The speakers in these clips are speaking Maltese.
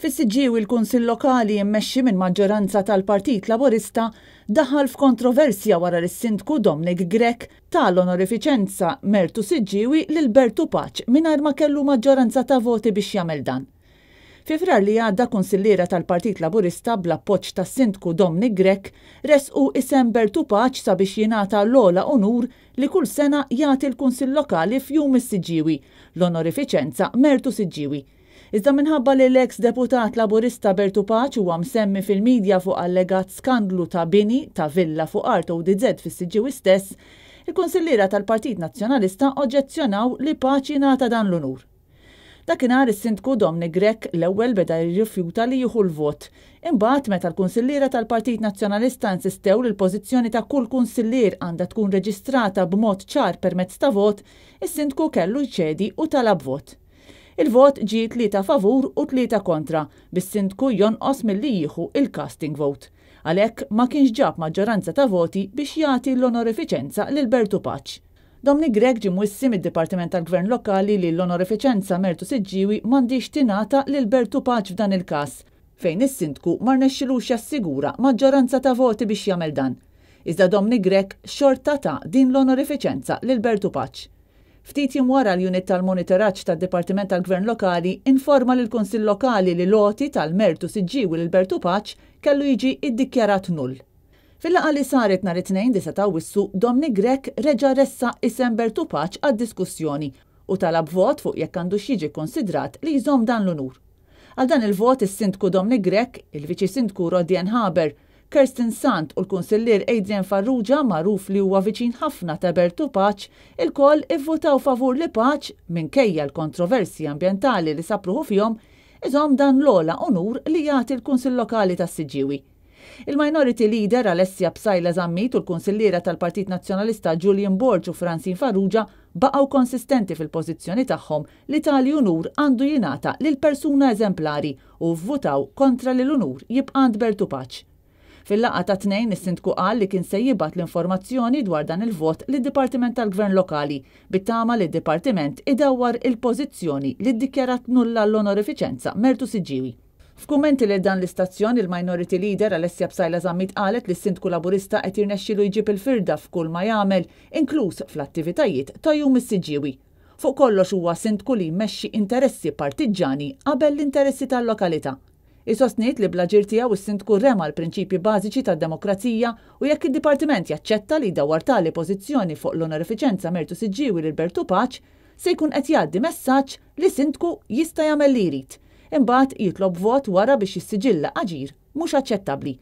Fis-siġġiew il-Kunsill Lokali jimmexxi minn maġġoranza tal-Partit Laborista daħal f'kontroversja wara l-Sindku Domnik Grek tal-onorifiċenza mertu siġġiewi lil Bertu Paċ mingħajr ma kellu maġġoranza ta' voti biex jagħmel dan. Fi frar li għadda konsilliera tal-Partit Laburista bla poċ ta' sindku Domnik Grek resqu isem Bertu Paċ sabiex jingħata l-ola onur li kull sena jagħti l-Kunsill Lokali f'jum is-Siġġiewi, l-onorifiċenza Mertu Siġġiewi. Iżda minħabba li l-eks deputat laburista Bertu Paċ huwa msemmi fil-medja fuq allegat skandlu ta' bini ta' villa fuq Arto u DZ fis-siġġi istess, il-konsillira tal-Partit Nazzjonalista oġġezzjonaw li Paċi nata dan l-unur. Dakinhar is-sindku Domni Grek l-ewwel beda jirrifjuta li jieħu l-vot. Imbagħad meta l-Kunsillira tal-Partit Nazzjonalista insistew li l-pożizzjoni ta' kull kunsillier għandha tkun reġistrata b'mod ċar permezz ta' vot, is-sindku kellu jċedi u talab vot. Il-vot ġi tlieta favur u tlieta kontra, bis-sindku jonqos milli jieħu il-casting vote. Għalhekk ma kienx ġab maġġoranza ta' voti biex jagħti l-onorifiċenza lil Bertu Paċ. Domni Greg ġi mwissim id-Dipartiment tal-Gvern Lokali li l-onorifiċenza Mertu Siġġiwi mandiġ tinata lil Bertu Paċ f'dan il-kas, fejn is-sindku mar rnexxilux jassigura maġġoranza ta' voti biex jagħmel dan. Iżda Domni Grek xorta ta' din l-onorifiċenza lil Bertu Paċ. Ftit jim wara l-unit tal monitoraċ tad-Dipartiment tal-Gvern Lokali informa l kunsill Lokali li loti tal-Mertu Siġġiw l Bertu Paċ kellu jiġi iddikjarat null. Fil-laqa li saret nhar it-tnejn disa ta' wissu Domni Grek reġa ressa isem Bertu Paċ għad-diskussjoni u talab vot fuq jekk għandu xieġi konsidrat li jżomm dan l-unur. Għal dan il-vot is-sindku Domni Grek, il-Viċi Sindku Rodien Haber, Kirsten Sant u l-Kunsillier Adrian Farrugia magħruf li huwa viċin ħafna ta' Bertu Paċ, il-koll ivvotaw favur li Paċ minkejja l-kontroversi ambjentali li sapruħu fihom iżom dan l-ola onur li jagħti l-Kunsill Lokali ta' siġiwi Il-minority leader Alessia Psajla Zammit u l-Kunsilliera tal-Partit Nazzjonalista Julian Borg u Francine Farrugia baqgħu konsistenti fil-pożizzjoni tagħhom li tali unur għandu jingħata lil persuna eżemplari u vvutaw kontra li l-unur jibqand Bertu Paċ. Fil-laqqa ta' tnejn is-sindku qal li kien se jibgħat l-informazzjoni dwar dan il-vot lid dipartiment tal-Gvern Lokali bittama li d-Dipartiment idawwar il-pożizzjoni li ddikjarat nulla l-onorifiċenza Mertu Siġiwi. F'kummenti li dan l-istazzjon il-Minority Leader Alessia Psajla Zammit qalet li s-sindku laburista qed jirnexxilu jġib il-firda f'kull ma jagħmel, inkluż fl-attivitajiet ta' jum is-siġiwi. Fuq kollox huwa sindku li jmexxi interessi partiġġani qabel l-interessi tal-lokalità. Isostniet li blaġir tiegħu is-sindku rema l-prinċipji bażiċi tad-demokrazija u jekk id-dipartiment jaċċetta li dawar tali pożizzjoni fuq l-onorifiċenza mertu siġġiewi lil Bertu Paċ se jkun qed jgħaddi messaġġ li sindku jista' jagħmel li jrid. Imbagħad jitlob vot wara biex jissiġilla aġir mhux aċċettabbli.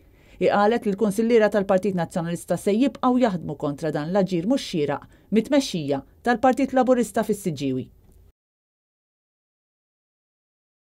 Iqalet li l-Kunsilliera tal-Partit Nazzjonalista se jibqgħu jaħdmu kontra dan l-aġir mhux xieraq mit-tmexxija tal-Partit Laburista fis-Siġġiewi.